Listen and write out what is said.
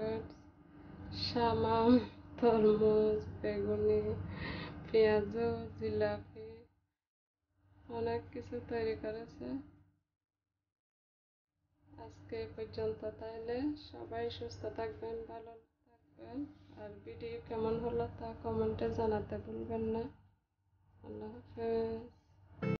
গাছ সামাম তরমুজ বেগুনি পেঁয়াজ জিলাপি অনেক কিছু তৈরি করেছে আজকে পর্যন্ত তাইলে সবাই সুস্থ থাকবেন ভালো থাকবেন আর ভিডিও কেমন হলো তা কমেন্টে জানাতে ভুলবেন না আল্লাহ হাফেজ